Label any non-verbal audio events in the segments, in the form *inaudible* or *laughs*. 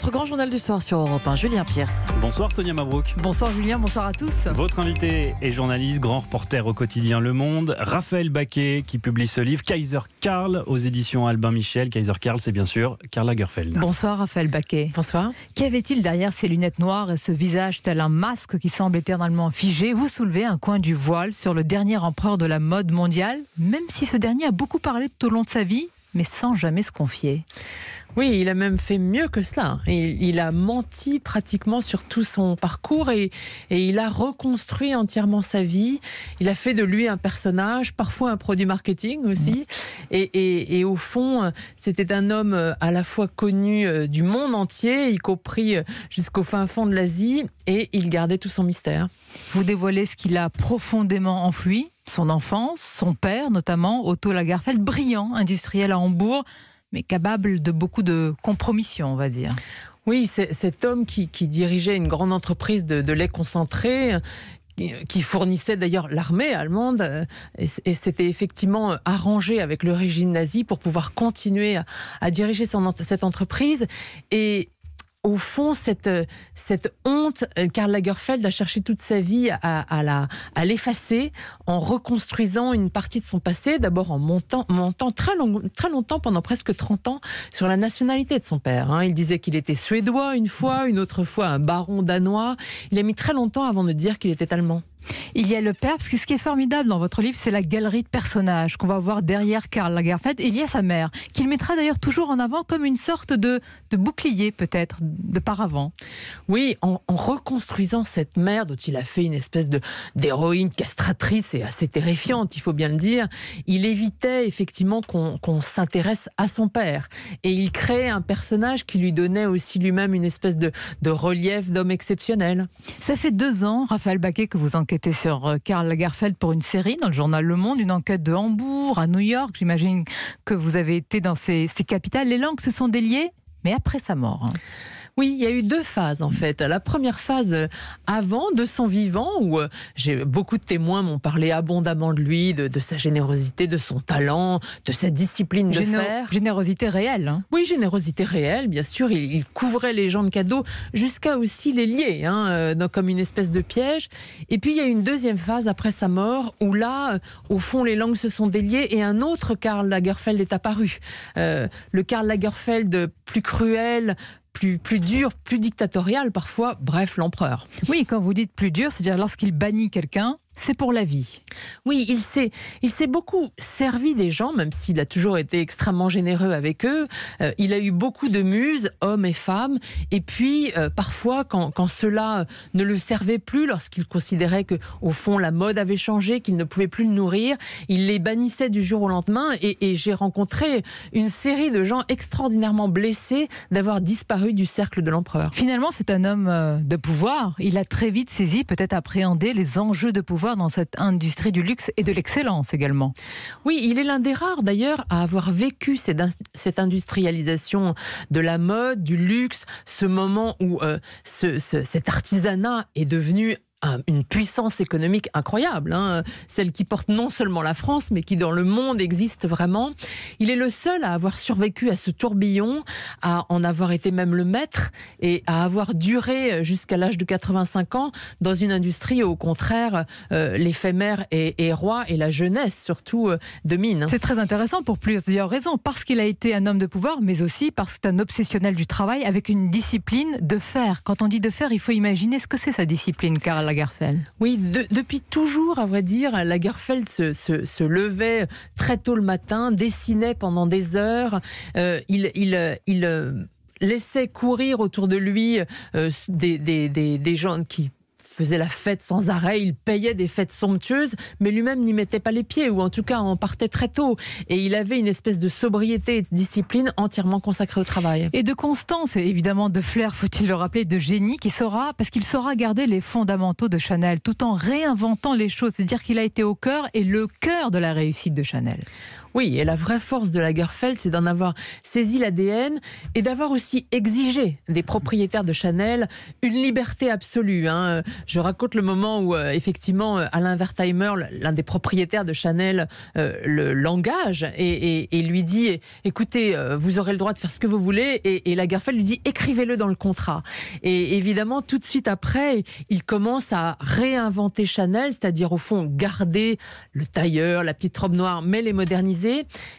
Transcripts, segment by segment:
Votre grand journal du soir sur Europe 1, Julien Pierce. Bonsoir Sonia Mabrouk. Bonsoir Julien, bonsoir à tous. Votre invité et journaliste, grand reporter au quotidien Le Monde, Raphaël Baquet qui publie ce livre, Kaiser Karl aux éditions Albin Michel. Kaiser Karl, c'est bien sûr Karl Lagerfeld. Bonsoir Raphaël Baquet. Bonsoir. Qu'avait-il derrière ces lunettes noires et ce visage tel un masque qui semble éternellement figé Vous soulevez un coin du voile sur le dernier empereur de la mode mondiale, même si ce dernier a beaucoup parlé tout au long de sa vie, mais sans jamais se confier. Oui, il a même fait mieux que cela. Il, a menti pratiquement sur tout son parcours et, il a reconstruit entièrement sa vie. Il a fait de lui un personnage, parfois un produit marketing aussi. Mmh. Et, et au fond, c'était un homme euh, à la fois connu euh, du monde entier, y compris euh, jusqu'au fin fond de l'Asie, et il gardait tout son mystère. Vous dévoilez ce qu'il a profondément enfoui son enfance, son père notamment, Otto Lagerfeld, brillant industriel à Hambourg, mais capable de beaucoup de compromissions, on va dire. Oui, cet homme qui, dirigeait une grande entreprise de, lait concentré qui fournissait d'ailleurs l'armée allemande, euh, et c'était effectivement euh, arrangé avec le régime nazi pour pouvoir continuer à, diriger cette entreprise. Et, au fond, cette, euh, honte, euh, Karl Lagerfeld a cherché toute sa vie à, l'effacer en reconstruisant une partie de son passé, d'abord en montant, très, longtemps, pendant presque 30 ans, sur la nationalité de son père. Hein. Il disait qu'il était suédois une fois, une autre fois un baron danois. Il a mis très longtemps avant de dire qu'il était allemand. Il y a le père, parce que ce qui est formidable dans votre livre, c'est la galerie de personnages qu'on va voir derrière Karl Lagerfeld. il y a sa mère, qu'il mettra d'ailleurs toujours en avant comme une sorte de, bouclier, peut-être, de paravent. Oui, en, reconstruisant cette mère dont il a fait une espèce d'héroïne castratrice et assez terrifiante, il faut bien le dire, il évitait effectivement qu'on s'intéresse à son père. Et il crée un personnage qui lui donnait aussi lui-même une espèce de, relief d'homme exceptionnel. Ça fait deux ans, Raphaël Baquet, que vous enquêtez était sur euh, Karl Lagerfeld pour une série dans le journal Le Monde, une enquête de Hambourg à New York. J'imagine que vous avez été dans ces, capitales. Les langues se sont déliées, mais après sa mort. Hein. Oui, il y a eu deux phases en fait. La première phase euh, avant de son vivant, où euh, j'ai beaucoup de témoins m'ont parlé abondamment de lui, de, sa générosité, de son talent, de sa discipline de fer. Générosité réelle. Hein. Oui, générosité réelle, bien sûr. Il, couvrait les gens de cadeaux jusqu'à aussi les lier, hein, euh, comme une espèce de piège. Et puis il y a une deuxième phase après sa mort, où là, au fond, les langues se sont déliées et un autre Karl Lagerfeld est apparu. le Karl Lagerfeld plus cruel, plus, dur, plus dictatorial parfois, bref, l'empereur. Oui, quand vous dites plus dur, c'est-à-dire lorsqu'il bannit quelqu'un, c'est pour la vie. Oui, il s'est, il s'est beaucoup servi des gens, même s'il a toujours été extrêmement généreux avec eux. Euh, il a eu beaucoup de muses, hommes et femmes. Et puis, euh, parfois, quand, quand cela ne le servait plus, lorsqu'il considérait que, au fond, la mode avait changé, qu'il ne pouvait plus le nourrir, il les bannissait du jour au lendemain. Et, et j'ai rencontré une série de gens extraordinairement blessés d'avoir disparu du cercle de l'empereur. Finalement, c'est un homme euh, de pouvoir. Il a très vite saisi, peut-être appréhendé les enjeux de pouvoir dans cette industrie du luxe et de l'excellence également. Oui, il est l'un des rares d'ailleurs à avoir vécu cette, industrialisation de la mode, du luxe, ce moment où euh, cet artisanat est devenu une puissance économique incroyable, hein. celle qui porte non seulement la France, mais qui dans le monde existe vraiment. Il est le seul à avoir survécu à ce tourbillon, à en avoir été même le maître et à avoir duré jusqu'à l'âge de 85 ans dans une industrie où au contraire euh, l'éphémère est, roi et la jeunesse surtout euh, domine. C'est très intéressant pour plusieurs raisons, parce qu'il a été un homme de pouvoir, mais aussi parce qu'il est un obsessionnel du travail avec une discipline de faire. Quand on dit de faire, il faut imaginer ce que c'est sa discipline, Karl. Oui, depuis toujours, à vrai dire, Lagerfeld se, se, levait très tôt le matin, dessinait pendant des heures. Euh, il, euh, laissait courir autour de lui euh, des gens qui faisait la fête sans arrêt, il payait des fêtes somptueuses, mais lui-même n'y mettait pas les pieds, ou en tout cas en partait très tôt. Et il avait une espèce de sobriété et de discipline entièrement consacrée au travail. Et de constance, et évidemment de flair, faut-il le rappeler, de génie, qui saura, parce qu'il saura garder les fondamentaux de Chanel, tout en réinventant les choses. C'est-à-dire qu'il a été au cœur et le cœur de la réussite de Chanel. Oui, et la vraie force de la Lagerfeld, c'est d'en avoir saisi l'ADN et d'avoir aussi exigé des propriétaires de Chanel une liberté absolue. Hein. Je raconte le moment où, euh, effectivement, euh, Alain Wertheimer, l'un des propriétaires de Chanel, euh, le l'engage et, lui dit écoutez, vous aurez le droit de faire ce que vous voulez. Et, et Lagerfeld lui dit écrivez-le dans le contrat. Et évidemment, tout de suite après, il commence à réinventer Chanel, c'est-à-dire, au fond, garder le tailleur, la petite robe noire, mais les moderniser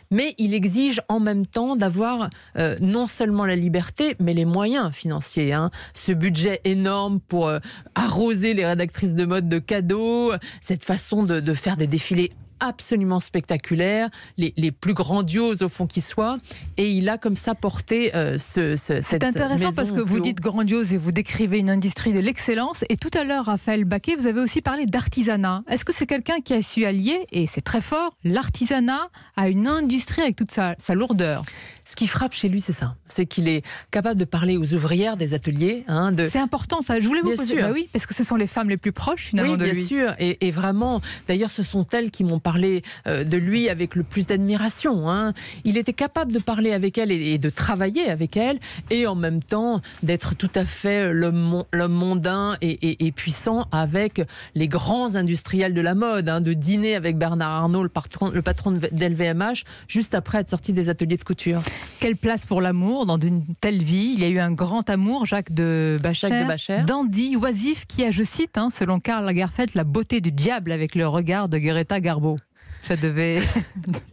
mais il exige en même temps d'avoir euh, non seulement la liberté, mais les moyens financiers. Hein. Ce budget énorme pour euh, arroser les rédactrices de mode de cadeaux, cette façon de faire des défilés absolument spectaculaires, les, plus grandioses au fond qui soient. Et il a comme ça porté euh, ce, cette. C'est intéressant parce que vous dites grandiose et vous décrivez une industrie de l'excellence. Et tout à l'heure, Raphaël Baquet, vous avez aussi parlé d'artisanat. Est-ce que c'est quelqu'un qui a su allier, et c'est très fort, l'artisanat à une industrie avec toute sa, sa lourdeur ce qui frappe chez lui, c'est ça. C'est qu'il est capable de parler aux ouvrières des ateliers. Hein, de... C'est important, ça. Je voulais vous poser. Bah oui, parce que ce sont les femmes les plus proches, finalement, de lui. Oui, bien sûr. Et, vraiment, d'ailleurs, ce sont elles qui m'ont parlé euh, de lui avec le plus d'admiration. Hein. Il était capable de parler avec elles et, de travailler avec elles, et en même temps, d'être tout à fait euh, l'homme mondain et, et, puissant avec les grands industriels de la mode, hein, de dîner avec Bernard Arnault, le patron, le patron d'LVMH, juste après être sorti des ateliers de couture. Quelle place pour l'amour dans une telle vie Il y a eu un grand amour, Jacques de Bacher, de dandy, oisif, qui a, je cite, hein, selon Karl Lagerfeld, la beauté du diable avec le regard de Greta Garbo. Ça devait *laughs*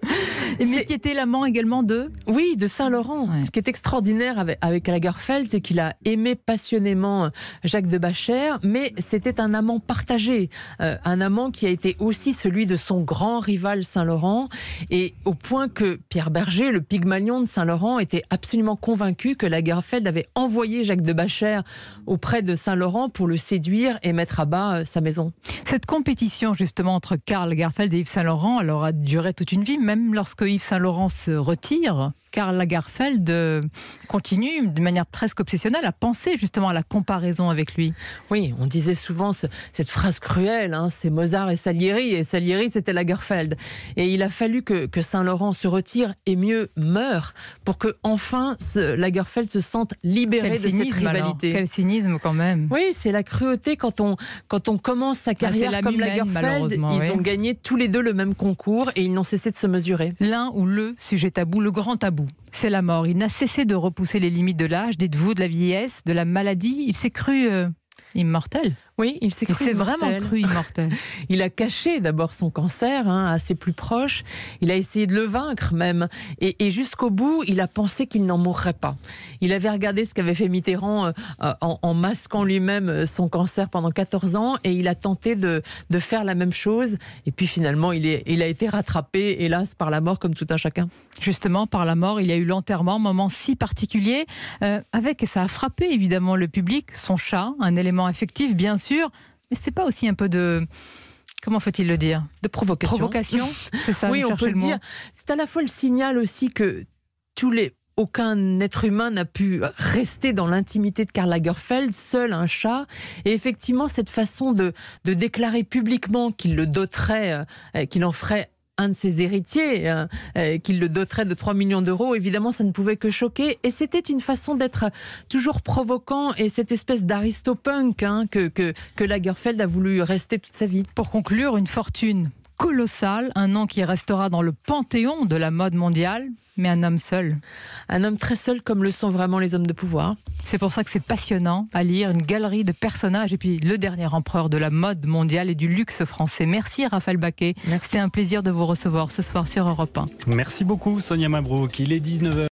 Et mais qui était l'amant également de Oui, de Saint-Laurent. Ce qui est extraordinaire avec, avec Lagerfeld, c'est qu'il a aimé passionnément euh, Jacques de Bachère, mais c'était un amant partagé. Euh, un amant qui a été aussi celui de son grand rival Saint-Laurent. Et au point que Pierre Berger, le pygmalion de Saint-Laurent, était absolument convaincu que Lagerfeld avait envoyé Jacques de Bachère auprès de Saint-Laurent pour le séduire et mettre à bas euh, sa maison. Cette compétition justement entre Karl Lagerfeld et Yves Saint-Laurent, elle aura duré toute une vie, même lorsque lorsque Yves Saint Laurent se retire, Karl Lagerfeld euh, continue de manière presque obsessionnelle à penser justement à la comparaison avec lui. Oui, on disait souvent cette phrase cruelle, hein, c'est Mozart et Salieri, et Salieri c'était Lagerfeld. Et il a fallu que, Saint-Laurent se retire et mieux meure pour que enfin Lagerfeld se sente libéré de cette rivalité. Quel cynisme quand même. Oui, c'est la cruauté quand on, quand on commence sa ah, carrière comme Lagerfeld. ils ont gagné tous les deux le même concours et ils n'ont cessé de se mesurer. L'un ou le sujet tabou, le grand tabou c'est la mort. Il n'a cessé de repousser les limites de l'âge, dites-vous, de la vieillesse, de la maladie. Il s'est cru euh, immortel. Oui, il s'est vraiment cru immortel. *laughs* il a caché d'abord son cancer hein, à ses plus proches. Il a essayé de le vaincre même. Et, jusqu'au bout, il a pensé qu'il n'en mourrait pas. Il avait regardé ce qu'avait fait Mitterrand euh, euh, en, masquant lui-même euh, son cancer pendant 14 ans et il a tenté de, faire la même chose. Et puis finalement, il, a été rattrapé, hélas, par la mort comme tout un chacun. Justement, par la mort, il y a eu l'enterrement, moment si particulier, avec, et ça a frappé évidemment le public, son chat, un élément affectif bien sûr mais c'est pas aussi un peu de. Comment faut-il le dire De provocation. *laughs* c'est ça Oui, on peut le dire. C'est à la fois le signal aussi que tous les aucun être humain n'a pu rester dans l'intimité de Karl Lagerfeld, seul un chat. Et effectivement, cette façon de, déclarer publiquement qu'il le doterait, euh, qu'il en ferait un de ses héritiers, euh, euh, qu'il le doterait de 3 millions d'euros, évidemment, ça ne pouvait que choquer. Et c'était une façon d'être toujours provoquant. et cette espèce d'aristopunk hein, que, que Lagerfeld a voulu rester toute sa vie. Pour conclure, une fortune colossal, un nom qui restera dans le panthéon de la mode mondiale, mais un homme seul. Un homme très seul comme le sont vraiment les hommes de pouvoir. C'est pour ça que c'est passionnant à lire une galerie de personnages et puis le dernier empereur de la mode mondiale et du luxe français. Merci Raphaël Baquet. C'était un plaisir de vous recevoir ce soir sur Europe 1. Merci beaucoup Sonia Mabrouk. Il est 19h.